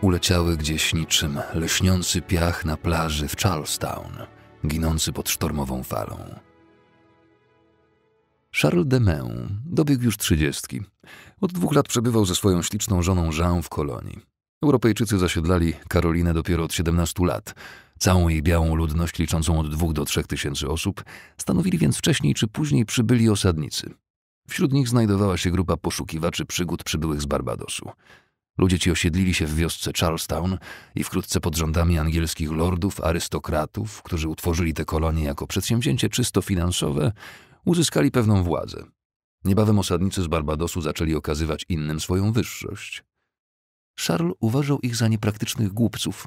uleciały gdzieś niczym leśniący piach na plaży w Charlestown – ginący pod sztormową falą. Charles Demeu dobiegł już trzydziestki. Od dwóch lat przebywał ze swoją śliczną żoną Jean w kolonii. Europejczycy zasiedlali Karolinę dopiero od 17 lat. Całą jej białą ludność liczącą od dwóch do trzech tysięcy osób stanowili więc wcześniej czy później przybyli osadnicy. Wśród nich znajdowała się grupa poszukiwaczy przygód przybyłych z Barbadosu. Ludzie ci osiedlili się w wiosce Charlestown i wkrótce pod rządami angielskich lordów, arystokratów, którzy utworzyli te kolonie jako przedsięwzięcie czysto finansowe, uzyskali pewną władzę. Niebawem osadnicy z Barbadosu zaczęli okazywać innym swoją wyższość. Charles uważał ich za niepraktycznych głupców.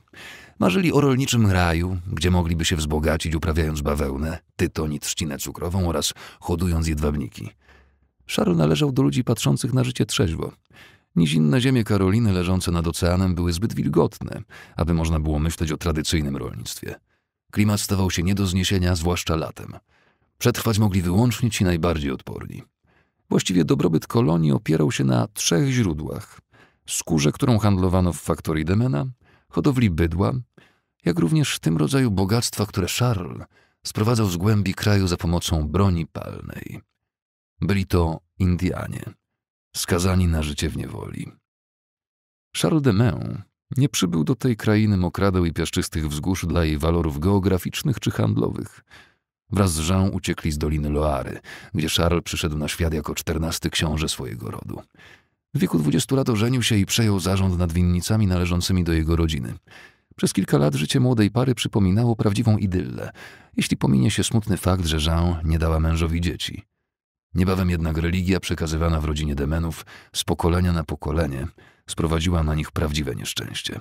Marzyli o rolniczym raju, gdzie mogliby się wzbogacić uprawiając bawełnę, tytoń trzcinę cukrową oraz hodując jedwabniki. Charles należał do ludzi patrzących na życie trzeźwo – Nizinne ziemie Karoliny leżące nad oceanem były zbyt wilgotne, aby można było myśleć o tradycyjnym rolnictwie. Klimat stawał się nie do zniesienia, zwłaszcza latem. Przetrwać mogli wyłącznie ci najbardziej odporni. Właściwie dobrobyt kolonii opierał się na trzech źródłach. Skórze, którą handlowano w faktorii Demena, hodowli bydła, jak również tym rodzaju bogactwa, które Charles sprowadzał z głębi kraju za pomocą broni palnej. Byli to Indianie – skazani na życie w niewoli. Charles de Meun nie przybył do tej krainy mokradeł i piaszczystych wzgórz dla jej walorów geograficznych czy handlowych. Wraz z Jean uciekli z Doliny Loary, gdzie Charles przyszedł na świat jako czternasty książę swojego rodu. W wieku dwudziestu lat ożenił się i przejął zarząd nad winnicami należącymi do jego rodziny. Przez kilka lat życie młodej pary przypominało prawdziwą idyllę, jeśli pominie się smutny fakt, że Jean nie dała mężowi dzieci. Niebawem jednak religia przekazywana w rodzinie Demenów z pokolenia na pokolenie sprowadziła na nich prawdziwe nieszczęście.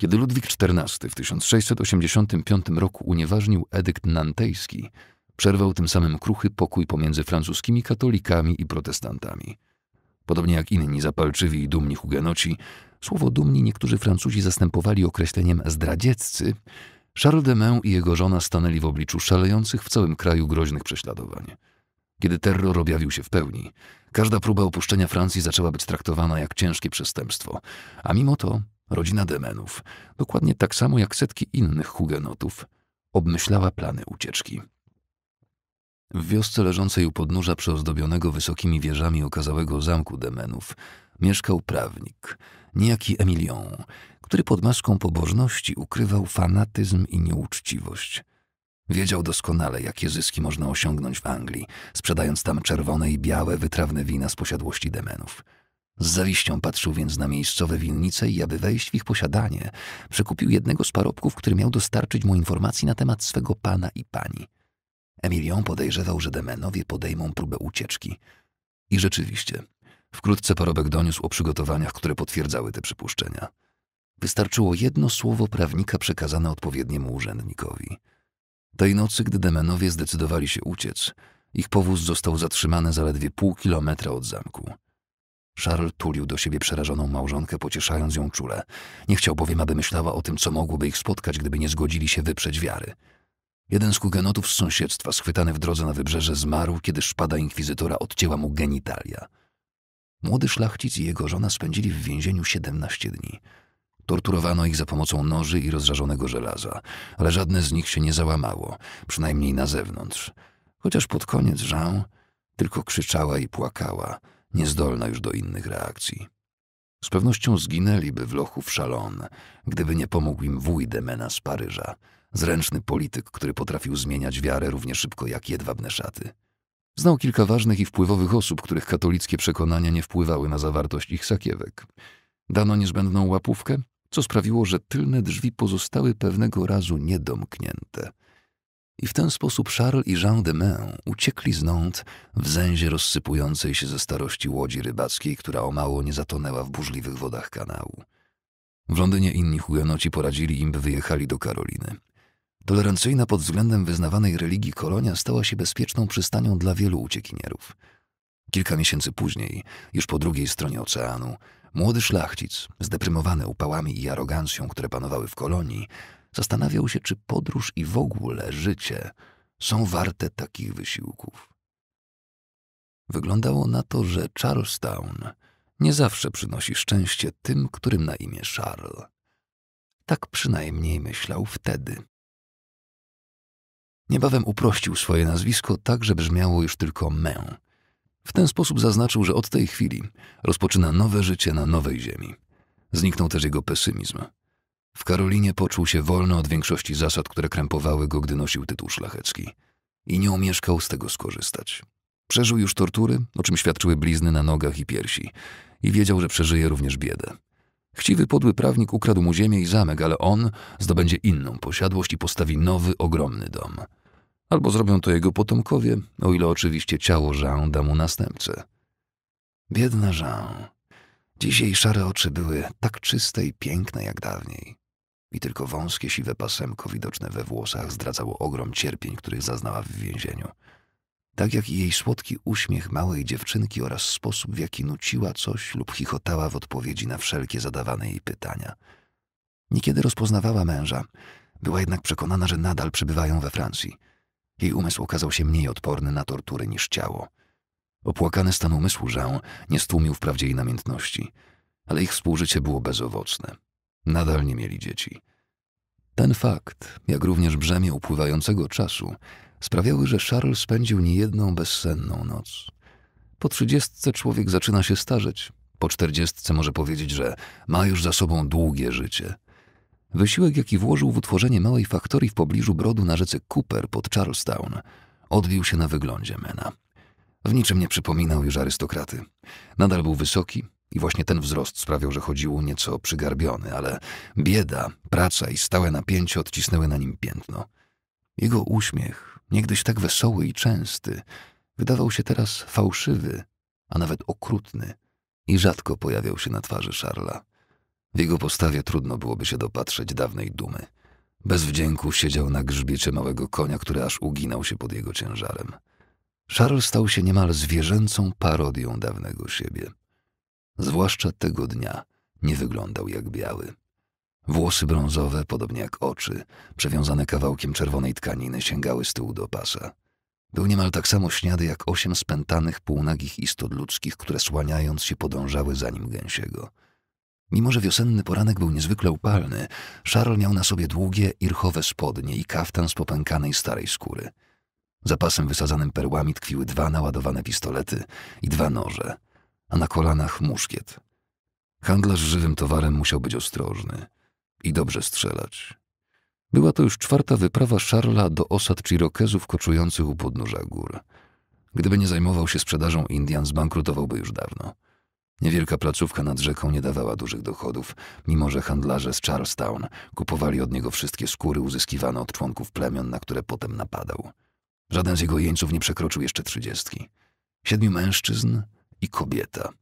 Kiedy Ludwik XIV w 1685 roku unieważnił edykt nantejski, przerwał tym samym kruchy pokój pomiędzy francuskimi katolikami i protestantami. Podobnie jak inni zapalczywi i dumni hugenoci, słowo dumni niektórzy Francuzi zastępowali określeniem zdradzieccy, Charles de Meun i jego żona stanęli w obliczu szalejących w całym kraju groźnych prześladowań. Kiedy terror objawił się w pełni, każda próba opuszczenia Francji zaczęła być traktowana jak ciężkie przestępstwo, a mimo to rodzina Demenów, dokładnie tak samo jak setki innych hugenotów, obmyślała plany ucieczki. W wiosce leżącej u podnóża przeozdobionego wysokimi wieżami okazałego zamku Demenów mieszkał prawnik, niejaki Emilion, który pod maską pobożności ukrywał fanatyzm i nieuczciwość – Wiedział doskonale, jakie zyski można osiągnąć w Anglii, sprzedając tam czerwone i białe, wytrawne wina z posiadłości demenów. Z zawiścią patrzył więc na miejscowe winnice i aby wejść w ich posiadanie, przekupił jednego z parobków, który miał dostarczyć mu informacji na temat swego pana i pani. Emilion podejrzewał, że demenowie podejmą próbę ucieczki. I rzeczywiście, wkrótce parobek doniósł o przygotowaniach, które potwierdzały te przypuszczenia. Wystarczyło jedno słowo prawnika przekazane odpowiedniemu urzędnikowi – tej nocy, gdy Demenowie zdecydowali się uciec, ich powóz został zatrzymany zaledwie pół kilometra od zamku. Charles tulił do siebie przerażoną małżonkę, pocieszając ją czule. Nie chciał bowiem, aby myślała o tym, co mogłoby ich spotkać, gdyby nie zgodzili się wyprzeć wiary. Jeden z kugenotów z sąsiedztwa, schwytany w drodze na wybrzeże, zmarł, kiedy szpada inkwizytora odcięła mu genitalia. Młody szlachcic i jego żona spędzili w więzieniu 17 dni – Torturowano ich za pomocą noży i rozżarzonego żelaza, ale żadne z nich się nie załamało, przynajmniej na zewnątrz. Chociaż pod koniec Jean tylko krzyczała i płakała, niezdolna już do innych reakcji. Z pewnością zginęliby w lochu w szalon, gdyby nie pomógł im wuj Demena z Paryża, zręczny polityk, który potrafił zmieniać wiarę równie szybko jak jedwabne szaty. Znał kilka ważnych i wpływowych osób, których katolickie przekonania nie wpływały na zawartość ich sakiewek. Dano niezbędną łapówkę, co sprawiło, że tylne drzwi pozostały pewnego razu niedomknięte. I w ten sposób Charles i Jean de Main uciekli z w zęzie rozsypującej się ze starości łodzi rybackiej, która o mało nie zatonęła w burzliwych wodach kanału. W Londynie inni hugenoci poradzili im, by wyjechali do Karoliny. Tolerancyjna pod względem wyznawanej religii kolonia stała się bezpieczną przystanią dla wielu uciekinierów. Kilka miesięcy później, już po drugiej stronie oceanu, Młody szlachcic, zdeprymowany upałami i arogancją, które panowały w kolonii, zastanawiał się, czy podróż i w ogóle życie są warte takich wysiłków. Wyglądało na to, że Charlestown nie zawsze przynosi szczęście tym, którym na imię Charles. Tak przynajmniej myślał wtedy. Niebawem uprościł swoje nazwisko tak, że brzmiało już tylko Mę, w ten sposób zaznaczył, że od tej chwili rozpoczyna nowe życie na nowej ziemi. Zniknął też jego pesymizm. W Karolinie poczuł się wolno od większości zasad, które krępowały go, gdy nosił tytuł szlachecki. I nie omieszkał z tego skorzystać. Przeżył już tortury, o czym świadczyły blizny na nogach i piersi. I wiedział, że przeżyje również biedę. Chciwy podły prawnik ukradł mu ziemię i zamek, ale on zdobędzie inną posiadłość i postawi nowy, ogromny dom – Albo zrobią to jego potomkowie, o ile oczywiście ciało Jean da mu następcę. Biedna Jean. Dziś jej szare oczy były tak czyste i piękne jak dawniej. I tylko wąskie siwe pasemko widoczne we włosach zdradzało ogrom cierpień, których zaznała w więzieniu. Tak jak i jej słodki uśmiech małej dziewczynki oraz sposób, w jaki nuciła coś lub chichotała w odpowiedzi na wszelkie zadawane jej pytania. Niekiedy rozpoznawała męża, była jednak przekonana, że nadal przebywają we Francji. Jej umysł okazał się mniej odporny na tortury niż ciało. Opłakany stan umysłu Jean nie stłumił wprawdzie jej namiętności, ale ich współżycie było bezowocne. Nadal nie mieli dzieci. Ten fakt, jak również brzemię upływającego czasu, sprawiały, że Charles spędził niejedną bezsenną noc. Po trzydziestce człowiek zaczyna się starzeć. Po czterdziestce może powiedzieć, że ma już za sobą długie życie – Wysiłek, jaki włożył w utworzenie małej faktorii w pobliżu brodu na rzece Cooper pod Charlestown, odbił się na wyglądzie Mena. W niczym nie przypominał już arystokraty. Nadal był wysoki i właśnie ten wzrost sprawiał, że chodził nieco przygarbiony, ale bieda, praca i stałe napięcie odcisnęły na nim piętno. Jego uśmiech, niegdyś tak wesoły i częsty, wydawał się teraz fałszywy, a nawet okrutny i rzadko pojawiał się na twarzy Szarla. W jego postawie trudno byłoby się dopatrzeć dawnej dumy. Bez wdzięku siedział na grzbiecie małego konia, który aż uginał się pod jego ciężarem. Charles stał się niemal zwierzęcą parodią dawnego siebie. Zwłaszcza tego dnia nie wyglądał jak biały. Włosy brązowe, podobnie jak oczy, przewiązane kawałkiem czerwonej tkaniny, sięgały z tyłu do pasa. Był niemal tak samo śniady jak osiem spętanych półnagich istot ludzkich, które słaniając się podążały za nim gęsiego – Mimo, że wiosenny poranek był niezwykle upalny, Charles miał na sobie długie, irchowe spodnie i kaftan z popękanej starej skóry. Za pasem wysadzanym perłami tkwiły dwa naładowane pistolety i dwa noże, a na kolanach muszkiet. Handlarz żywym towarem musiał być ostrożny i dobrze strzelać. Była to już czwarta wyprawa Charlesa do osad Chirokezów koczujących u podnóża gór. Gdyby nie zajmował się sprzedażą Indian, zbankrutowałby już dawno. Niewielka placówka nad rzeką nie dawała dużych dochodów, mimo że handlarze z Charlestown kupowali od niego wszystkie skóry uzyskiwane od członków plemion, na które potem napadał. Żaden z jego jeńców nie przekroczył jeszcze trzydziestki. Siedmiu mężczyzn i kobieta.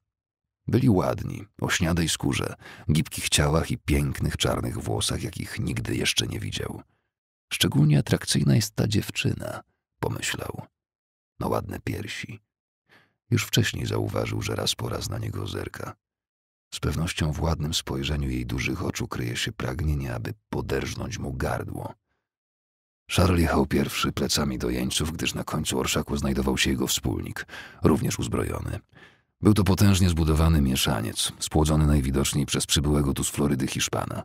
Byli ładni, o śniadej skórze, gibkich ciałach i pięknych czarnych włosach, jakich nigdy jeszcze nie widział. Szczególnie atrakcyjna jest ta dziewczyna, pomyślał. Ma no ładne piersi, już wcześniej zauważył, że raz po raz na niego zerka. Z pewnością w ładnym spojrzeniu jej dużych oczu kryje się pragnienie, aby poderżnąć mu gardło. Charles jechał pierwszy plecami do jeńców, gdyż na końcu orszaku znajdował się jego wspólnik, również uzbrojony. Był to potężnie zbudowany mieszaniec, spłodzony najwidoczniej przez przybyłego tu z Florydy Hiszpana.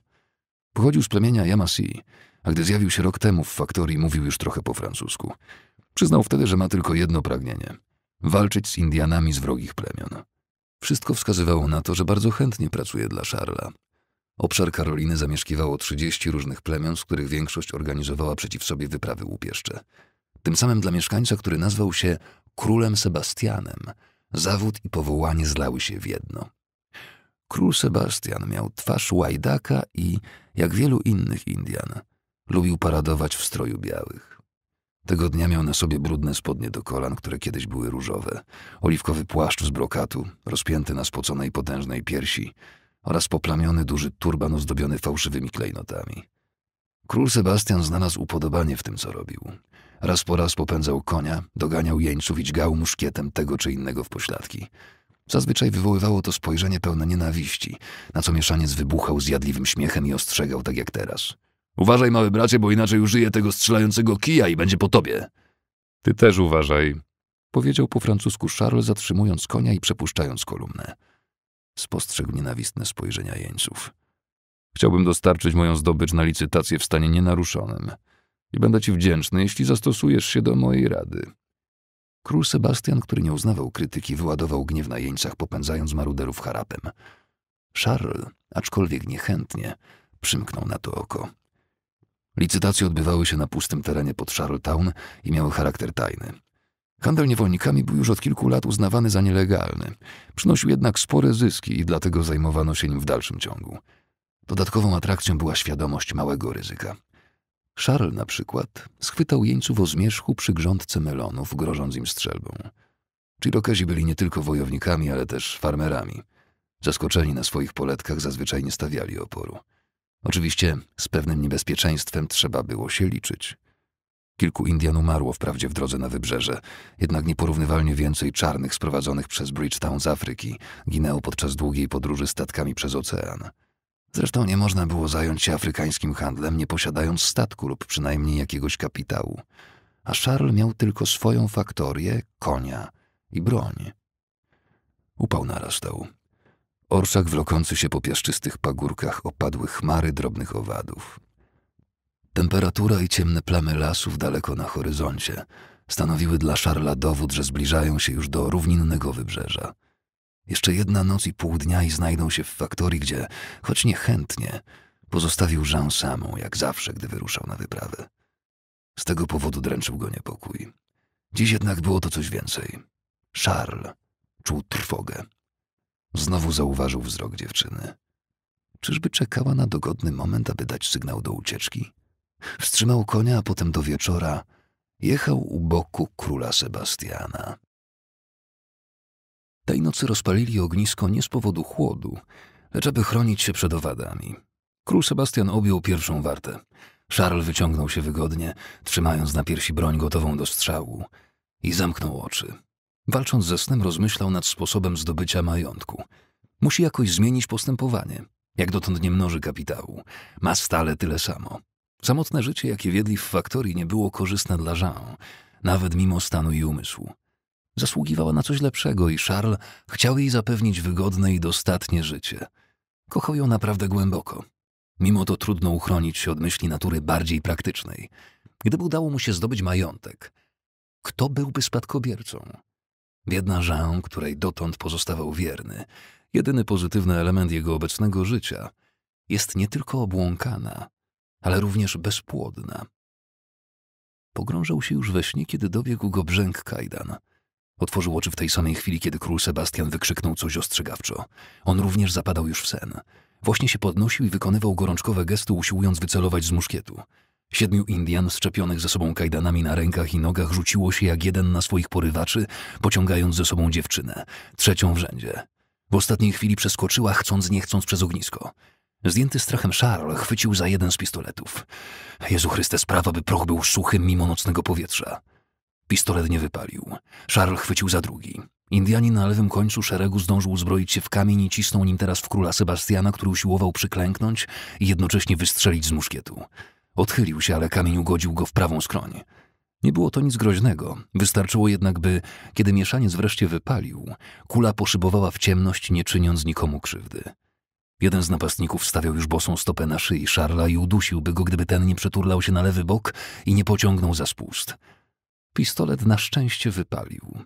Pochodził z plemienia Yamasi, a gdy zjawił się rok temu w faktorii, mówił już trochę po francusku. Przyznał wtedy, że ma tylko jedno pragnienie walczyć z Indianami z wrogich plemion. Wszystko wskazywało na to, że bardzo chętnie pracuje dla Szarla. Obszar Karoliny zamieszkiwało 30 różnych plemion, z których większość organizowała przeciw sobie wyprawy łupieszcze. Tym samym dla mieszkańca, który nazwał się królem Sebastianem, zawód i powołanie zlały się w jedno. Król Sebastian miał twarz łajdaka i, jak wielu innych Indian, lubił paradować w stroju białych. Tego dnia miał na sobie brudne spodnie do kolan, które kiedyś były różowe, oliwkowy płaszcz z brokatu, rozpięty na spoconej potężnej piersi oraz poplamiony duży turban ozdobiony fałszywymi klejnotami. Król Sebastian znalazł upodobanie w tym, co robił. Raz po raz popędzał konia, doganiał jeńców i dźgał muszkietem tego czy innego w pośladki. Zazwyczaj wywoływało to spojrzenie pełne nienawiści, na co mieszaniec wybuchał zjadliwym śmiechem i ostrzegał tak jak teraz – Uważaj, mały bracie, bo inaczej użyję tego strzelającego kija i będzie po tobie. Ty też uważaj, powiedział po francusku Charles, zatrzymując konia i przepuszczając kolumnę. Spostrzegł nienawistne spojrzenia jeńców. Chciałbym dostarczyć moją zdobycz na licytację w stanie nienaruszonym i będę ci wdzięczny, jeśli zastosujesz się do mojej rady. Król Sebastian, który nie uznawał krytyki, wyładował gniew na jeńcach, popędzając maruderów harapem. Charles, aczkolwiek niechętnie, przymknął na to oko. Licytacje odbywały się na pustym terenie pod Charlottetown i miały charakter tajny. Handel niewolnikami był już od kilku lat uznawany za nielegalny. Przynosił jednak spore zyski i dlatego zajmowano się nim w dalszym ciągu. Dodatkową atrakcją była świadomość małego ryzyka. Charles na przykład schwytał jeńców o zmierzchu przy grządce melonów, grożąc im strzelbą. Chirokezi byli nie tylko wojownikami, ale też farmerami. Zaskoczeni na swoich poletkach zazwyczaj nie stawiali oporu. Oczywiście z pewnym niebezpieczeństwem trzeba było się liczyć. Kilku Indian umarło wprawdzie w drodze na wybrzeże, jednak nieporównywalnie więcej czarnych sprowadzonych przez Bridgetown z Afryki ginęło podczas długiej podróży statkami przez ocean. Zresztą nie można było zająć się afrykańskim handlem, nie posiadając statku lub przynajmniej jakiegoś kapitału. A Charles miał tylko swoją faktorię, konia i broń. Upał narastał orszak wlokący się po piaszczystych pagórkach opadły chmary drobnych owadów. Temperatura i ciemne plamy lasów daleko na horyzoncie stanowiły dla Szarla dowód, że zbliżają się już do równinnego wybrzeża. Jeszcze jedna noc i pół dnia i znajdą się w faktorii, gdzie, choć niechętnie, pozostawił Jean samą, jak zawsze, gdy wyruszał na wyprawę. Z tego powodu dręczył go niepokój. Dziś jednak było to coś więcej. Charles czuł trwogę. Znowu zauważył wzrok dziewczyny. Czyżby czekała na dogodny moment, aby dać sygnał do ucieczki? Wstrzymał konia, a potem do wieczora jechał u boku króla Sebastiana. Tej nocy rozpalili ognisko nie z powodu chłodu, lecz aby chronić się przed owadami. Król Sebastian objął pierwszą wartę. Charles wyciągnął się wygodnie, trzymając na piersi broń gotową do strzału i zamknął oczy. Walcząc ze snem, rozmyślał nad sposobem zdobycia majątku. Musi jakoś zmienić postępowanie. Jak dotąd nie mnoży kapitału. Ma stale tyle samo. Samotne życie, jakie wiedli w faktorii, nie było korzystne dla Jean, nawet mimo stanu i umysłu. Zasługiwała na coś lepszego i Charles chciał jej zapewnić wygodne i dostatnie życie. Kochał ją naprawdę głęboko. Mimo to trudno uchronić się od myśli natury bardziej praktycznej. Gdyby udało mu się zdobyć majątek, kto byłby spadkobiercą? Biedna Jean, której dotąd pozostawał wierny, jedyny pozytywny element jego obecnego życia, jest nie tylko obłąkana, ale również bezpłodna. Pogrążał się już we śnie, kiedy dobiegł go brzęk kajdan. Otworzył oczy w tej samej chwili, kiedy król Sebastian wykrzyknął coś ostrzegawczo. On również zapadał już w sen. Właśnie się podnosił i wykonywał gorączkowe gesty, usiłując wycelować z muszkietu. Siedmiu Indian szczepionych ze sobą kajdanami na rękach i nogach rzuciło się jak jeden na swoich porywaczy, pociągając ze sobą dziewczynę, trzecią w rzędzie. W ostatniej chwili przeskoczyła, chcąc nie chcąc przez ognisko. Zdjęty strachem Charles chwycił za jeden z pistoletów. Jezu Chryste, sprawa, by proch był suchy mimo nocnego powietrza. Pistolet nie wypalił. Charles chwycił za drugi. Indianin na lewym końcu szeregu zdążył uzbroić się w kamień i cisnął nim teraz w króla Sebastiana, który usiłował przyklęknąć i jednocześnie wystrzelić z muszkietu. Odchylił się, ale kamień ugodził go w prawą skroń. Nie było to nic groźnego. Wystarczyło jednak, by, kiedy mieszaniec wreszcie wypalił, kula poszybowała w ciemność, nie czyniąc nikomu krzywdy. Jeden z napastników stawiał już bosą stopę na szyi Szarla i udusiłby go, gdyby ten nie przeturlał się na lewy bok i nie pociągnął za spust. Pistolet na szczęście wypalił.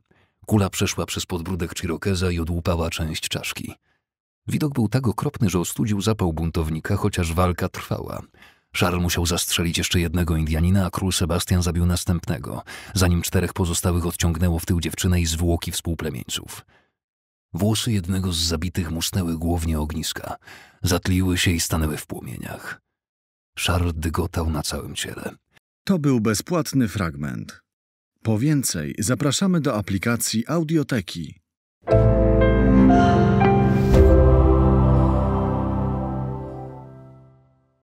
Kula przeszła przez podbródek Chirokeza i odłupała część czaszki. Widok był tak okropny, że ostudził zapał buntownika, chociaż walka trwała. Charles musiał zastrzelić jeszcze jednego Indianina, a król Sebastian zabił następnego, zanim czterech pozostałych odciągnęło w tył dziewczynę i zwłoki współplemieńców. Włosy jednego z zabitych musnęły głównie ogniska, zatliły się i stanęły w płomieniach. Charles dygotał na całym ciele. To był bezpłatny fragment. Po więcej zapraszamy do aplikacji Audioteki.